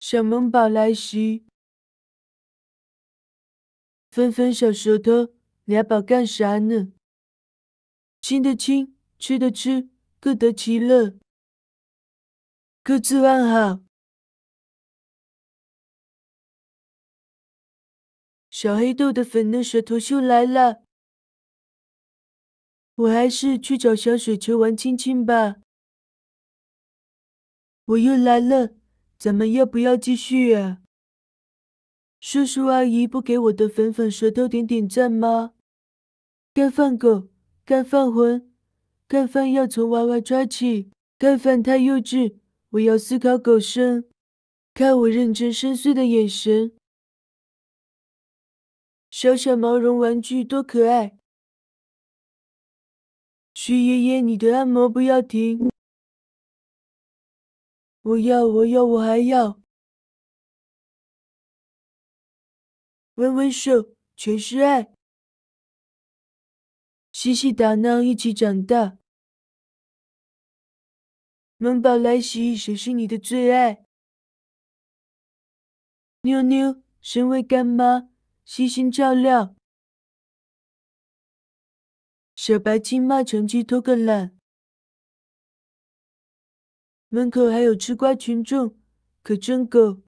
小萌宝来袭，纷纷小舌头，俩宝干啥呢？亲的亲，吃的吃，各得其乐，各自安好。小黑豆的粉嫩舌头秀来了，我还是去找小水球玩亲亲吧。我又来了。咱们要不要继续呀？叔叔阿姨，不给我的粉粉舌头点点赞吗？干饭狗，干饭魂，干饭要从娃娃抓起，干饭太幼稚，我要思考狗生。看我认真深邃的眼神，小小毛绒玩具多可爱。徐爷爷，你的按摩不要停。我要，我要，我还要。握握手，全是爱。嬉戏打闹，一起长大。萌宝来袭，谁是你的最爱？妞妞，身为干妈，悉心照料。小白，亲妈，成绩偷个懒。门口还有吃瓜群众，可真狗。